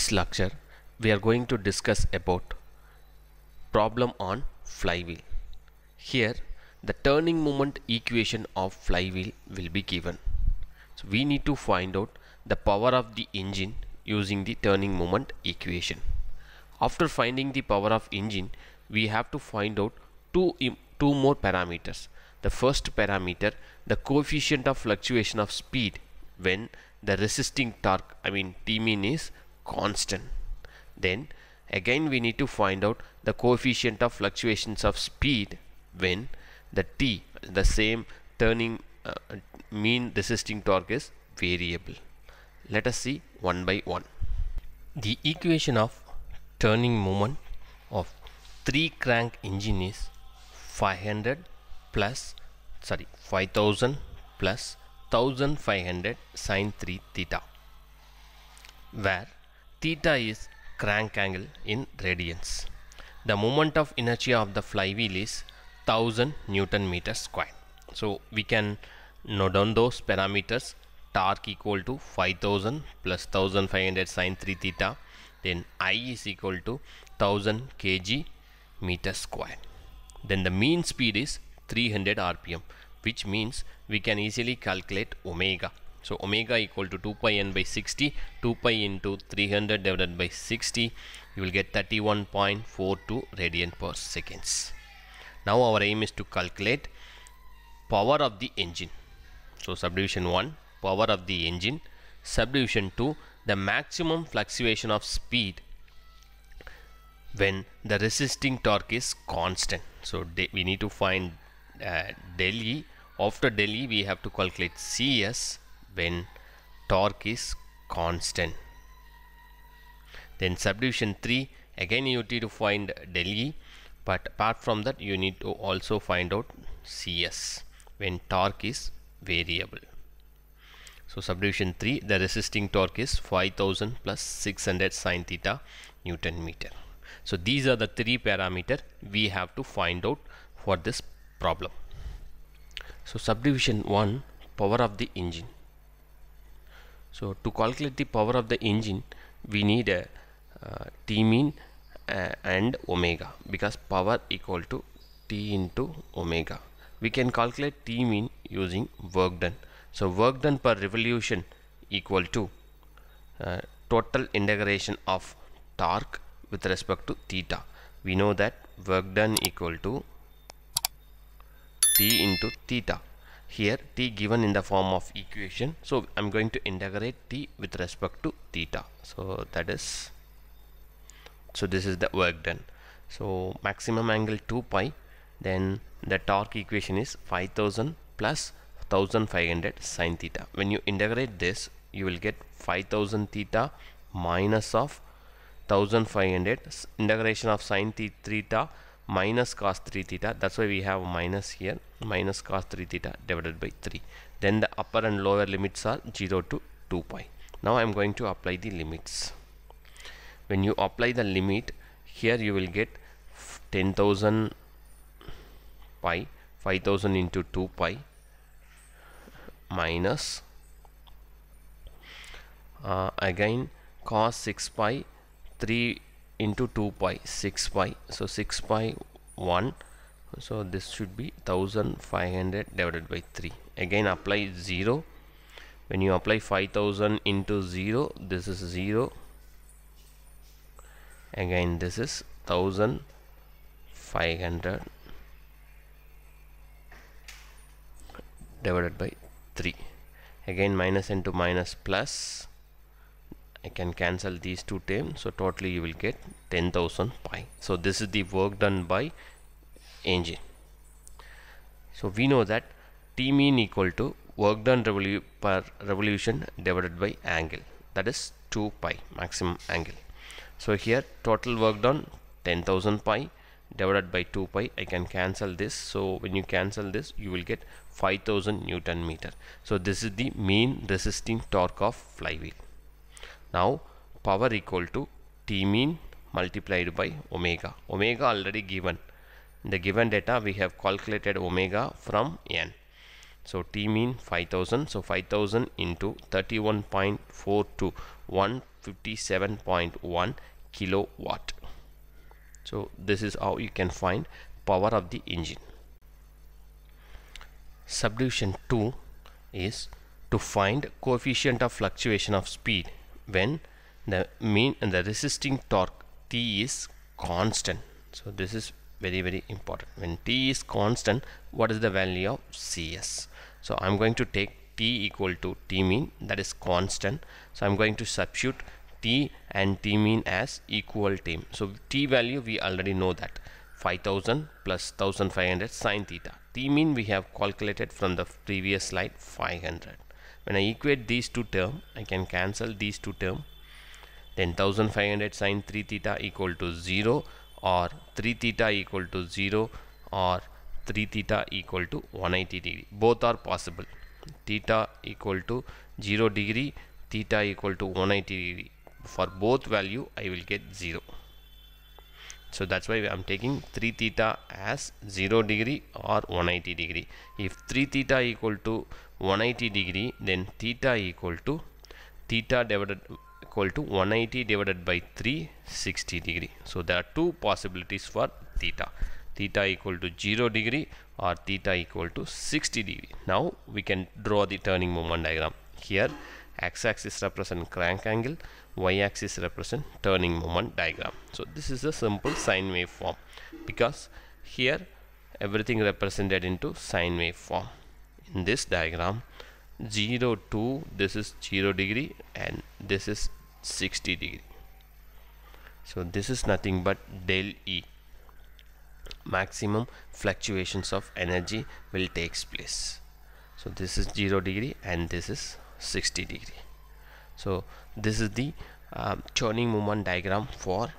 this lecture we are going to discuss about problem on flywheel. Here the turning moment equation of flywheel will be given. So we need to find out the power of the engine using the turning moment equation. After finding the power of engine we have to find out two, two more parameters. The first parameter the coefficient of fluctuation of speed when the resisting torque I mean T mean is constant then again we need to find out the coefficient of fluctuations of speed when the t the same turning uh, mean resisting torque is variable let us see one by one the equation of turning moment of three crank engine is 500 plus sorry 5000 plus 1500 sine 3 theta where Theta is crank angle in radians. The moment of inertia of the flywheel is 1000 Newton meter square. So we can note down those parameters torque equal to 5000 plus 1500 sine 3 theta then I is equal to 1000 kg meter square. Then the mean speed is 300 rpm which means we can easily calculate omega so omega equal to 2 pi n by 60, 2 pi into 300 divided by 60, you will get 31.42 radian per seconds. Now our aim is to calculate power of the engine. So subdivision 1, power of the engine. Subdivision 2, the maximum fluctuation of speed when the resisting torque is constant. So we need to find uh, del E. After del E, we have to calculate CS when torque is constant. Then subdivision 3 again you need to find del E but apart from that you need to also find out CS when torque is variable. So subdivision 3 the resisting torque is 5000 plus 600 sine theta Newton meter. So these are the three parameter we have to find out for this problem. So subdivision 1 power of the engine. So to calculate the power of the engine we need a uh, T mean uh, and omega because power equal to T into omega. We can calculate T mean using work done. So work done per revolution equal to uh, total integration of torque with respect to theta. We know that work done equal to T into theta here t given in the form of equation so I'm going to integrate t with respect to theta so that is so this is the work done so maximum angle 2 pi then the torque equation is 5000 plus 1500 sine theta when you integrate this you will get 5000 theta minus of 1500 integration of sine theta minus cos 3 theta that's why we have minus here minus cos 3 theta divided by 3 then the upper and lower limits are 0 to 2 pi now I'm going to apply the limits when you apply the limit here you will get 10,000 pi 5000 into 2 pi minus uh, again cos 6 pi 3 into 2 pi 6 pi so 6 pi 1 so this should be 1500 divided by 3 again apply 0 when you apply 5000 into 0 this is 0 again this is 1500 divided by 3 again minus into minus plus I can cancel these two terms so totally you will get 10,000 pi so this is the work done by engine so we know that T mean equal to work done revolu per revolution divided by angle that is 2 pi maximum angle so here total work done 10,000 pi divided by 2 pi I can cancel this so when you cancel this you will get 5000 Newton meter so this is the mean resisting torque of flywheel now power equal to t mean multiplied by omega omega already given the given data we have calculated omega from n so t mean 5000 so 5000 into 31.42 157.1 kilowatt so this is how you can find power of the engine subdivision 2 is to find coefficient of fluctuation of speed when the mean and the resisting torque T is constant so this is very very important when T is constant what is the value of CS so I'm going to take T equal to T mean that is constant so I'm going to substitute T and T mean as equal T so T value we already know that 5000 plus 1500 sine theta T mean we have calculated from the previous slide 500 when I equate these two term I can cancel these two term then 1500 sine 3 theta equal to 0 or 3 theta equal to 0 or 3 theta equal to 180 degree both are possible theta equal to 0 degree theta equal to 180 degree for both value I will get 0 so that's why I'm taking 3 theta as 0 degree or 180 degree if 3 theta equal to 180 degree then theta equal to theta divided equal to 180 divided by 360 degree so there are two possibilities for theta theta equal to 0 degree or theta equal to 60 degree now we can draw the turning moment diagram here x-axis represent crank angle y-axis represent turning moment diagram so this is a simple sine wave form because here everything represented into sine wave form in this diagram 0 to this is 0 degree and this is 60 degree so this is nothing but del E maximum fluctuations of energy will takes place so this is 0 degree and this is 60 degree so this is the uh, churning moment diagram for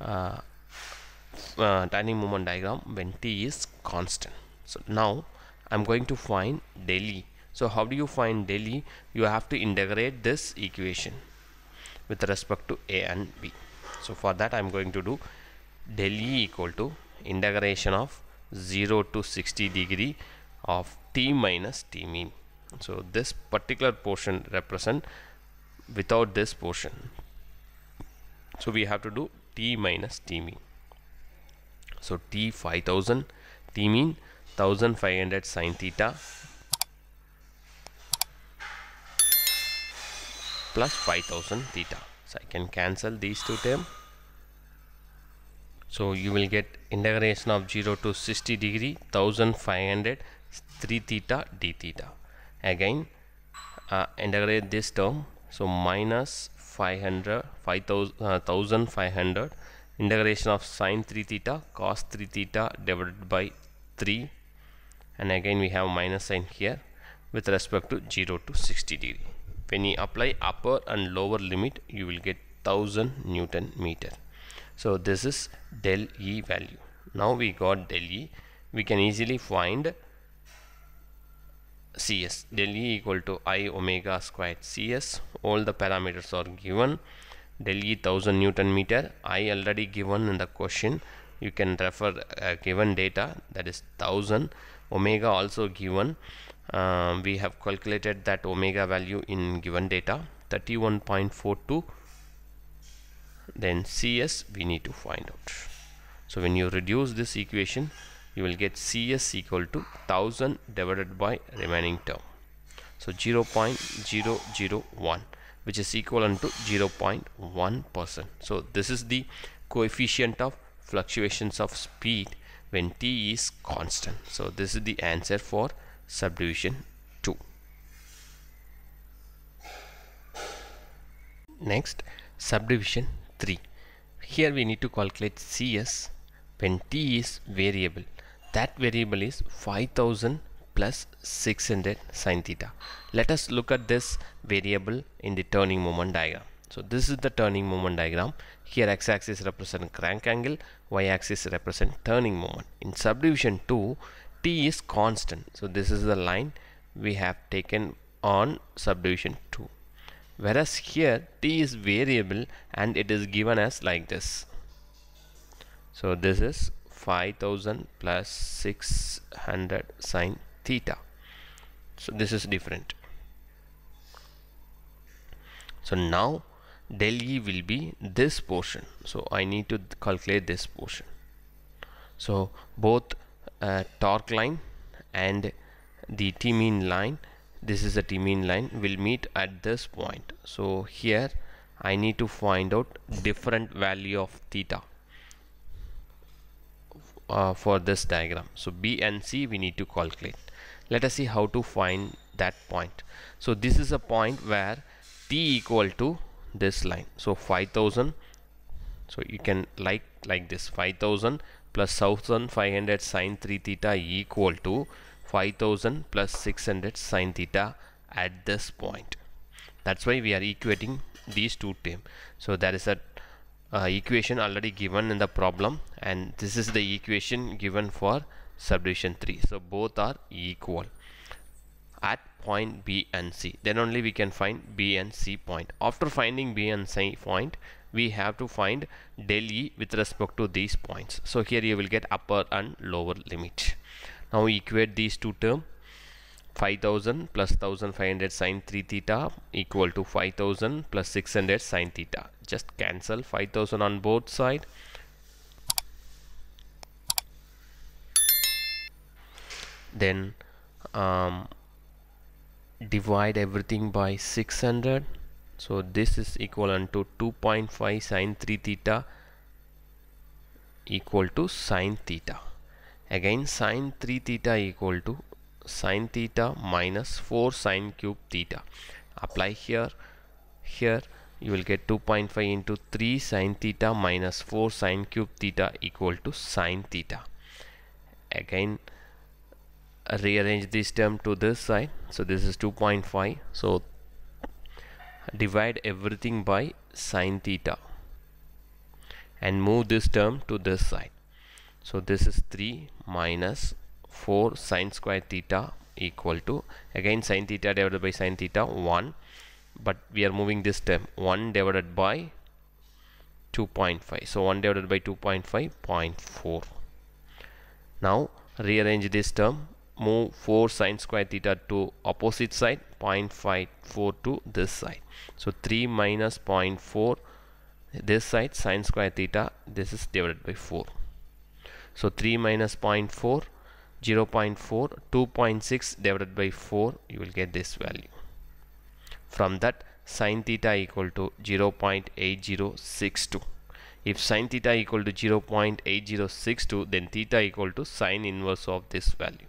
uh, uh, turning moment diagram when t is constant so now I'm going to find Delhi so how do you find Delhi you have to integrate this equation with respect to A and B so for that I'm going to do Delhi equal to integration of 0 to 60 degree of t minus t mean so this particular portion represent without this portion so we have to do t minus t mean so t 5000 t mean 1500 sine theta plus 5000 theta so I can cancel these two terms so you will get integration of 0 to 60 degree 1500 3 theta d theta again uh, integrate this term so minus 500 5000 uh, integration of sine 3 theta cos 3 theta divided by 3 and again we have minus sign here with respect to 0 to 60 degree when you apply upper and lower limit you will get 1000 newton meter so this is del E value now we got del E we can easily find CS del E equal to I omega squared CS all the parameters are given del E 1000 newton meter I already given in the question you can refer uh, given data that is 1000 omega also given um, we have calculated that omega value in given data 31.42 then CS we need to find out so when you reduce this equation you will get CS equal to 1000 divided by remaining term so 0.001 which is equivalent to 0.1 percent so this is the coefficient of fluctuations of speed when t is constant. So this is the answer for subdivision 2. Next subdivision 3. Here we need to calculate CS when t is variable. That variable is 5000 plus 600 sine theta. Let us look at this variable in the turning moment diagram. So this is the turning moment diagram. Here x-axis represent crank angle, y-axis represent turning moment. In subdivision 2, t is constant. So this is the line we have taken on subdivision 2. Whereas here t is variable and it is given as like this. So this is 5000 plus 600 sine theta. So this is different. So now del E will be this portion so I need to calculate this portion so both uh, torque line and the T mean line this is the T mean line will meet at this point so here I need to find out different value of theta uh, for this diagram so B and C we need to calculate let us see how to find that point so this is a point where T equal to this line so 5000 so you can like like this 5000 plus 1500 sine 3 theta equal to 5000 plus 600 sine theta at this point that's why we are equating these two terms so there is a uh, equation already given in the problem and this is the equation given for subdivision 3 so both are equal at point B and C then only we can find B and C point after finding B and C point we have to find del E with respect to these points so here you will get upper and lower limit now equate these two terms 5000 plus 1500 sine 3 theta equal to 5000 plus 600 sine theta just cancel 5000 on both side then um, divide everything by 600 so this is equivalent to 2.5 sine 3 theta equal to sine theta again sine 3 theta equal to sine theta minus 4 sine cube theta apply here here you will get 2.5 into 3 sine theta minus 4 sine cube theta equal to sine theta again rearrange this term to this side so this is 2.5 so divide everything by sine theta and move this term to this side so this is 3 minus 4 sine square theta equal to again sine theta divided by sine theta 1 but we are moving this term 1 divided by 2.5 so 1 divided by 2.5 0.4 now rearrange this term move 4 sine square theta to opposite side 0.54 to this side so 3 minus 0.4 this side sine square theta this is divided by 4 so 3 minus 0.4 0 0.4 2.6 divided by 4 you will get this value from that sine theta equal to 0 0.8062 if sine theta equal to 0 0.8062 then theta equal to sine inverse of this value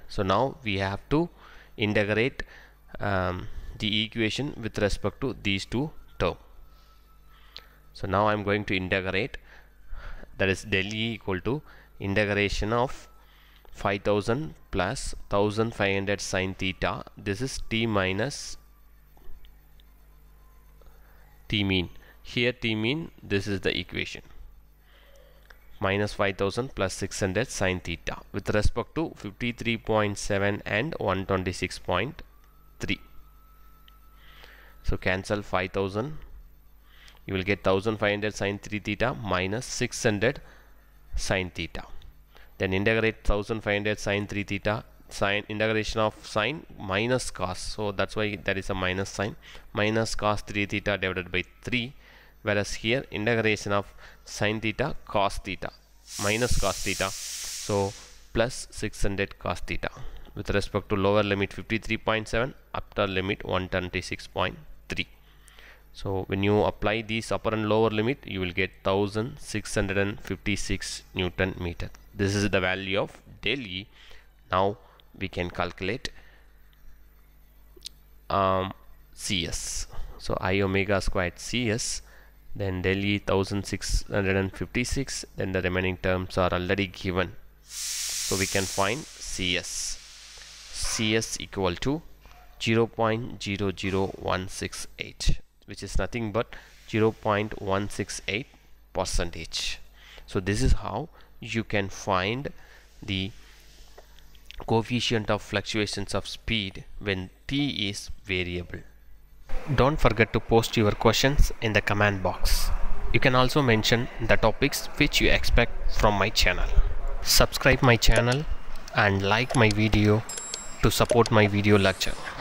so now we have to integrate um, the equation with respect to these two term so now I'm going to integrate that is del E equal to integration of 5000 plus 1500 sine theta this is t minus t mean here t mean this is the equation minus 5000 plus 600 sine theta with respect to 53.7 and 126.3 so cancel 5000 you will get 1500 sine 3 theta minus 600 sine theta then integrate 1500 sine 3 theta sine integration of sine minus cos so that's why that is a minus sign minus cos 3 theta divided by 3 whereas here integration of sine theta cos theta minus cos theta so plus 600 cos theta with respect to lower limit 53.7 upper limit 126.3 so when you apply these upper and lower limit you will get 1656 newton meter this is the value of Delhi now we can calculate um, CS so I omega squared CS then Delhi 1656 then the remaining terms are already given so we can find CS CS equal to 0 0.00168 which is nothing but 0.168 percentage so this is how you can find the coefficient of fluctuations of speed when t is variable don't forget to post your questions in the comment box. You can also mention the topics which you expect from my channel. Subscribe my channel and like my video to support my video lecture.